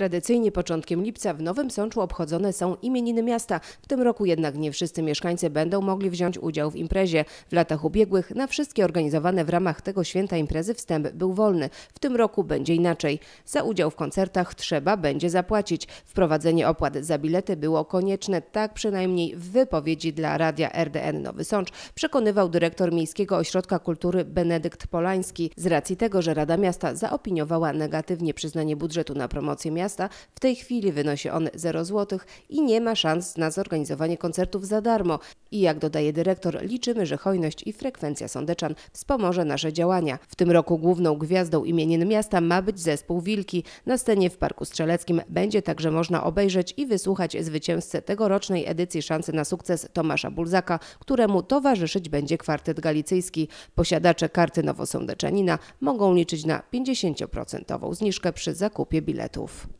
Tradycyjnie początkiem lipca w Nowym Sączu obchodzone są imieniny miasta. W tym roku jednak nie wszyscy mieszkańcy będą mogli wziąć udział w imprezie. W latach ubiegłych na wszystkie organizowane w ramach tego święta imprezy wstęp był wolny. W tym roku będzie inaczej. Za udział w koncertach trzeba będzie zapłacić. Wprowadzenie opłat za bilety było konieczne, tak przynajmniej w wypowiedzi dla radia RDN Nowy Sącz przekonywał dyrektor Miejskiego Ośrodka Kultury Benedykt Polański. Z racji tego, że Rada Miasta zaopiniowała negatywnie przyznanie budżetu na promocję miasta, miasta. W tej chwili wynosi on 0 zł i nie ma szans na zorganizowanie koncertów za darmo. I jak dodaje dyrektor, liczymy, że hojność i frekwencja sądeczan wspomoże nasze działania. W tym roku główną gwiazdą imienin miasta ma być zespół Wilki. Na scenie w Parku Strzeleckim będzie także można obejrzeć i wysłuchać zwycięzcę tegorocznej edycji Szansy na sukces Tomasza Bulzaka, któremu towarzyszyć będzie kwartet galicyjski. Posiadacze karty nowosądeczanina mogą liczyć na 50% zniżkę przy zakupie biletów.